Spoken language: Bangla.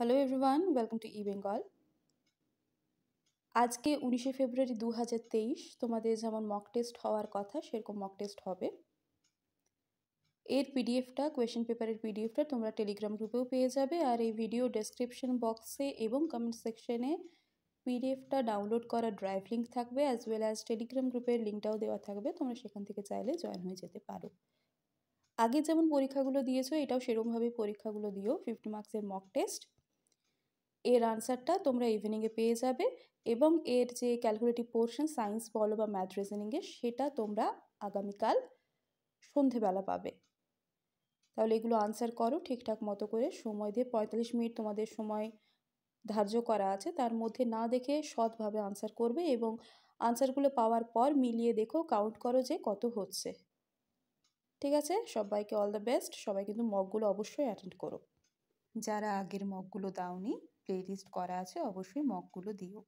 hello everyone welcome to E Bengal আজকে উনিশে ফেব্রুয়ারি দু হাজার তেইশ তোমাদের যেমন মক টেস্ট হওয়ার কথা সেরকম মক টেস্ট হবে এর পিডিএফটা কোয়েশ্চেন পেপারের পিডিএফটা তোমরা টেলিগ্রাম গ্রুপেও পেয়ে যাবে আর এই ভিডিও ডেসক্রিপশন বক্সে এবং কমেন্ট সেকশনে পিডিএফটা ডাউনলোড করার ড্রাইভ লিঙ্ক থাকবে অ্যাজ ওয়েল অ্যাজ টেলিগ্রাম গ্রুপের লিঙ্কটাও দেওয়া থাকবে তোমরা সেখান থেকে চাইলে জয়েন হয়ে যেতে পারো আগে যেমন পরীক্ষাগুলো দিয়েছো এটাও সেরকমভাবে পরীক্ষাগুলো দিও ফিফটি মার্কসের মক টেস্ট এর আনসারটা তোমরা ইভিনিংয়ে পেয়ে যাবে এবং এর যে ক্যালকুলেটিভ পোর্শন সায়েন্স বলো বা ম্যাথ রিজনিংয়ের সেটা তোমরা আগামীকাল সন্ধেবেলা পাবে তাহলে এগুলো আনসার করো ঠিকঠাক মতো করে সময় দিয়ে পঁয়তাল্লিশ মিনিট তোমাদের সময় ধার্য করা আছে তার মধ্যে না দেখে সৎভাবে আনসার করবে এবং আনসারগুলো পাওয়ার পর মিলিয়ে দেখো কাউন্ট করো যে কত হচ্ছে ঠিক আছে সবাইকে অল দ্য বেস্ট সবাই কিন্তু মগগুলো অবশ্যই অ্যাটেন্ড করো যারা আগের মগগুলো দাওনি লিস্ট করা আছে অবশ্যই মগগুলো দিও